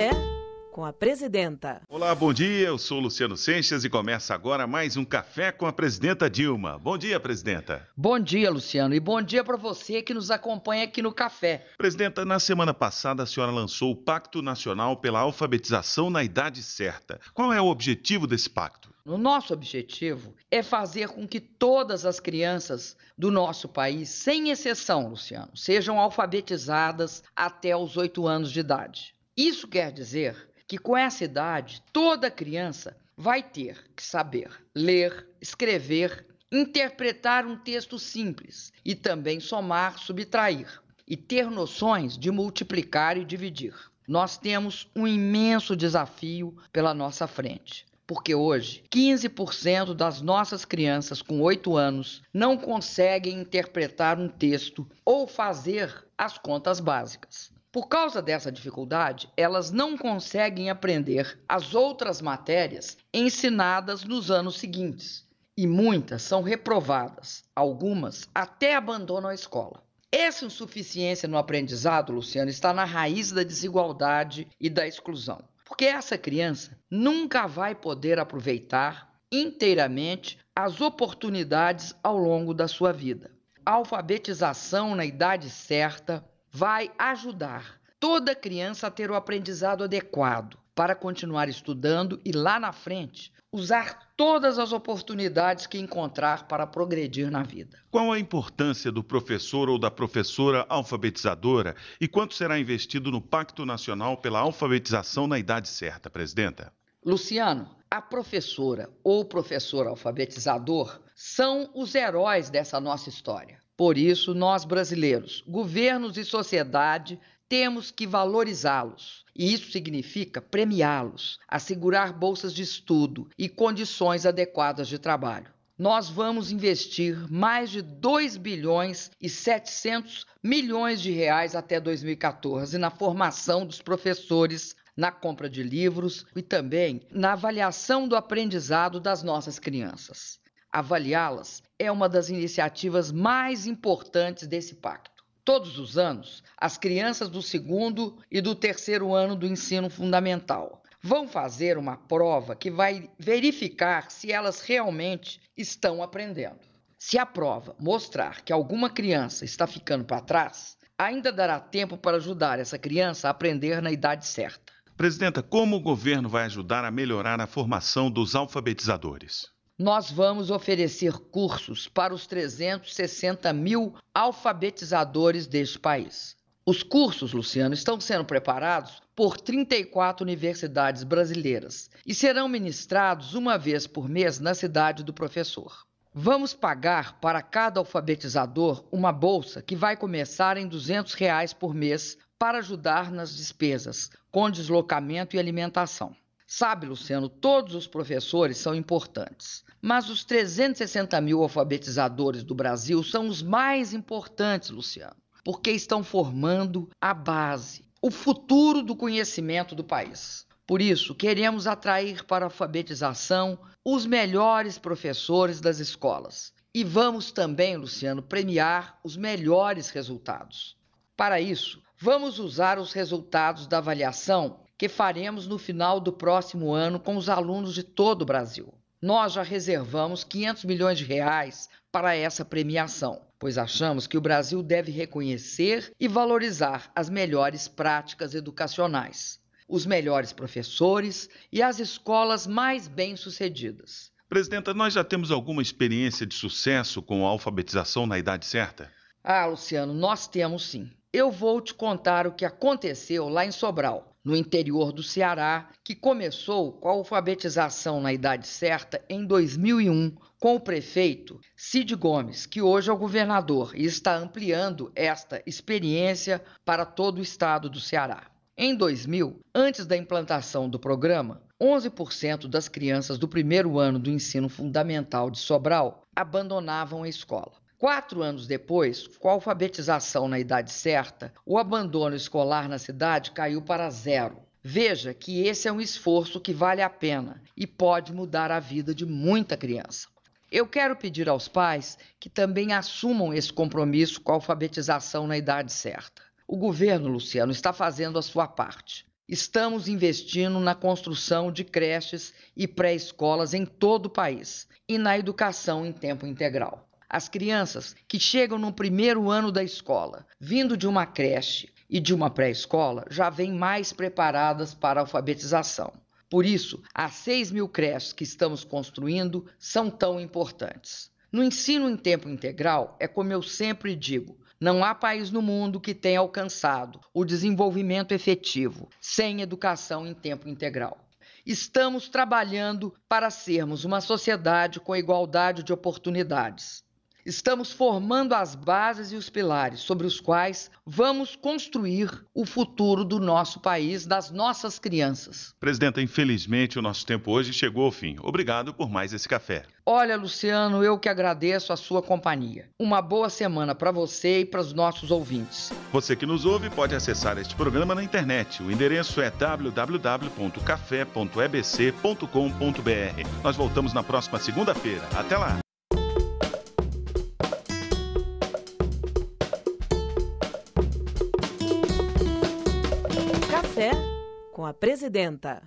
Café com a Presidenta. Olá, bom dia. Eu sou Luciano Seixas e começa agora mais um Café com a Presidenta Dilma. Bom dia, Presidenta. Bom dia, Luciano, e bom dia para você que nos acompanha aqui no Café. Presidenta, na semana passada a senhora lançou o Pacto Nacional pela Alfabetização na Idade Certa. Qual é o objetivo desse pacto? O nosso objetivo é fazer com que todas as crianças do nosso país, sem exceção, Luciano, sejam alfabetizadas até os oito anos de idade. Isso quer dizer que com essa idade, toda criança vai ter que saber ler, escrever, interpretar um texto simples e também somar, subtrair e ter noções de multiplicar e dividir. Nós temos um imenso desafio pela nossa frente, porque hoje 15% das nossas crianças com 8 anos não conseguem interpretar um texto ou fazer as contas básicas. Por causa dessa dificuldade, elas não conseguem aprender as outras matérias ensinadas nos anos seguintes e muitas são reprovadas, algumas até abandonam a escola. Essa insuficiência no aprendizado, Luciano, está na raiz da desigualdade e da exclusão, porque essa criança nunca vai poder aproveitar inteiramente as oportunidades ao longo da sua vida. A alfabetização na idade certa vai ajudar toda criança a ter o aprendizado adequado para continuar estudando e lá na frente usar todas as oportunidades que encontrar para progredir na vida. Qual a importância do professor ou da professora alfabetizadora e quanto será investido no Pacto Nacional pela Alfabetização na Idade Certa, presidenta? Luciano, a professora ou professor alfabetizador são os heróis dessa nossa história. Por isso, nós brasileiros, governos e sociedade, temos que valorizá-los. E isso significa premiá-los, assegurar bolsas de estudo e condições adequadas de trabalho. Nós vamos investir mais de 2 bilhões e 700 milhões de reais até 2014 na formação dos professores na compra de livros e também na avaliação do aprendizado das nossas crianças. Avaliá-las é uma das iniciativas mais importantes desse pacto. Todos os anos, as crianças do segundo e do terceiro ano do ensino fundamental vão fazer uma prova que vai verificar se elas realmente estão aprendendo. Se a prova mostrar que alguma criança está ficando para trás, ainda dará tempo para ajudar essa criança a aprender na idade certa. Presidenta, como o governo vai ajudar a melhorar a formação dos alfabetizadores? Nós vamos oferecer cursos para os 360 mil alfabetizadores deste país. Os cursos, Luciano, estão sendo preparados por 34 universidades brasileiras e serão ministrados uma vez por mês na cidade do professor. Vamos pagar para cada alfabetizador uma bolsa que vai começar em R$ 200 reais por mês para ajudar nas despesas, com deslocamento e alimentação. Sabe, Luciano, todos os professores são importantes, mas os 360 mil alfabetizadores do Brasil são os mais importantes, Luciano, porque estão formando a base, o futuro do conhecimento do país. Por isso, queremos atrair para a alfabetização os melhores professores das escolas. E vamos também, Luciano, premiar os melhores resultados. Para isso, vamos usar os resultados da avaliação que faremos no final do próximo ano com os alunos de todo o Brasil. Nós já reservamos 500 milhões de reais para essa premiação, pois achamos que o Brasil deve reconhecer e valorizar as melhores práticas educacionais, os melhores professores e as escolas mais bem-sucedidas. Presidenta, nós já temos alguma experiência de sucesso com a alfabetização na idade certa? Ah, Luciano, nós temos sim. Eu vou te contar o que aconteceu lá em Sobral, no interior do Ceará, que começou com a alfabetização na idade certa em 2001, com o prefeito Cid Gomes, que hoje é o governador e está ampliando esta experiência para todo o estado do Ceará. Em 2000, antes da implantação do programa, 11% das crianças do primeiro ano do ensino fundamental de Sobral abandonavam a escola. Quatro anos depois, com a alfabetização na idade certa, o abandono escolar na cidade caiu para zero. Veja que esse é um esforço que vale a pena e pode mudar a vida de muita criança. Eu quero pedir aos pais que também assumam esse compromisso com a alfabetização na idade certa. O governo, Luciano, está fazendo a sua parte. Estamos investindo na construção de creches e pré-escolas em todo o país e na educação em tempo integral as crianças que chegam no primeiro ano da escola, vindo de uma creche e de uma pré-escola, já vêm mais preparadas para a alfabetização. Por isso, as 6 mil creches que estamos construindo são tão importantes. No ensino em tempo integral, é como eu sempre digo, não há país no mundo que tenha alcançado o desenvolvimento efetivo sem educação em tempo integral. Estamos trabalhando para sermos uma sociedade com igualdade de oportunidades. Estamos formando as bases e os pilares sobre os quais vamos construir o futuro do nosso país, das nossas crianças. Presidenta, infelizmente o nosso tempo hoje chegou ao fim. Obrigado por mais esse café. Olha, Luciano, eu que agradeço a sua companhia. Uma boa semana para você e para os nossos ouvintes. Você que nos ouve pode acessar este programa na internet. O endereço é www.café.ebc.com.br. Nós voltamos na próxima segunda-feira. Até lá! com a presidenta.